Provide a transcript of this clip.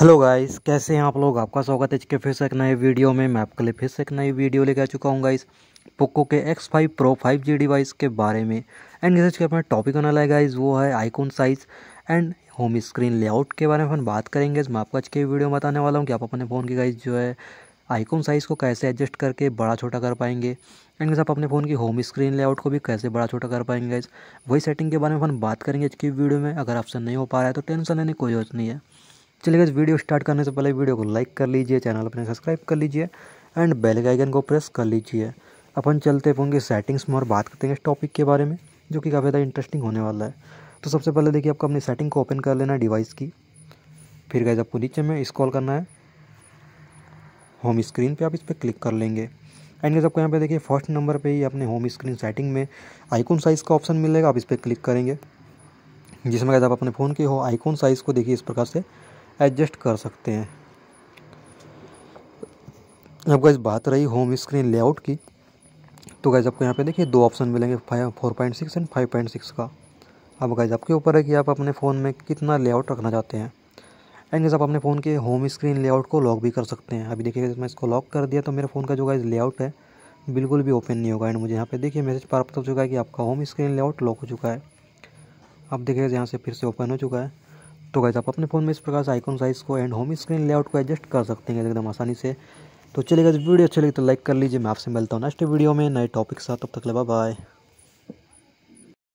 hello guys कैसे हैं आप लोग आपका स्वागत है इसके फिर से एक नए वीडियो में मैं आपके लिए फिर से एक नई वीडियो लेकर आ चुका हूं गाइस पोको के X five Pro five G device के बारे में एंड जैसे कि अपना टॉपिक होने लगा गाइस वो है icon size and home screen layout के बारे में अपन बात करेंगे मैं आपको आज के वीडियो में बताने वाला हूँ कि आप अपने फ़ोन की गाइज जो है आइकॉन साइज़ को कैसे एडजस्ट करके बड़ा छोटा कर पाएंगे एंड जैसे आप अपने फ़ोन की होम स्क्रीन लेआउट को भी कैसे बड़ा छोटा कर पाएंगे गाइस वही सेटिंग के बारे में अपन बात करेंगे आज की वीडियो में अगर आपसे नहीं हो पा रहा है तो टेंशन लेने कोई जरूरत नहीं है चलिए वीडियो स्टार्ट करने से पहले वीडियो को लाइक कर लीजिए चैनल अपने सब्सक्राइब कर लीजिए एंड बेल के आइकन को प्रेस कर लीजिए अपन चलते होंगे सेटिंग्स में और बात करते हैं इस टॉपिक के बारे में जो कि काफ़ी ज़्यादा इंटरेस्टिंग होने वाला है तो सबसे पहले देखिए आपको अपनी सेटिंग को ओपन कर लेना है डिवाइस की फिर गए आपको नीचे में स्क्रॉल करना है होम स्क्रीन पे आप इस पर क्लिक कर लेंगे एंड गए आपको यहाँ पे देखिए फर्स्ट नंबर पे ही अपने होम स्क्रीन सेटिंग में आइकॉन साइज़ का ऑप्शन मिलेगा आप इस पर क्लिक करेंगे जिसमें गए आप अपने फ़ोन के हो आइकॉन साइज़ को देखिए इस प्रकार से एडजस्ट कर सकते हैं अब गैस बात रही होम स्क्रीन लेआउट की तो गैस आपको यहाँ पे देखिए दो ऑप्शन मिलेंगे five four point six and five point six का अब गैस आपके ऊपर है कि आप अपने फ़ोन में कितना लेआउट रखना चाहते हैं एंड गैस आप अपने फ़ोन के होम स्क्रीन लेआउट को लॉक भी कर सकते हैं अभी देखिए मैं इसको लॉक कर दिया तो मेरे फ़ोन का जो गैस लेआउट है बिल्कुल भी ओपन नहीं होगा एंड मुझे यहाँ पे देखिए मैसेज प्राप्त हो चुका है कि आपका होम स्क्रीन लेआउट लॉक हो चुका है अब देखिए यहाँ से फिर से ओपन हो चुका है तो गैस आप अपने फ़ोन में इस प्रकार से आइकॉन साइज़ को एंड होम स्क्रीन लेआउट को एडजस्ट कर सकते हैं एकदम आसानी से तो चलिए गैस वीडियो अच्छी लगी तो लाइक कर लीजिए मैं आपसे मिलता हूँ नेक्स्ट वीडियो में नए टॉपिक साथ तब तक ले बाय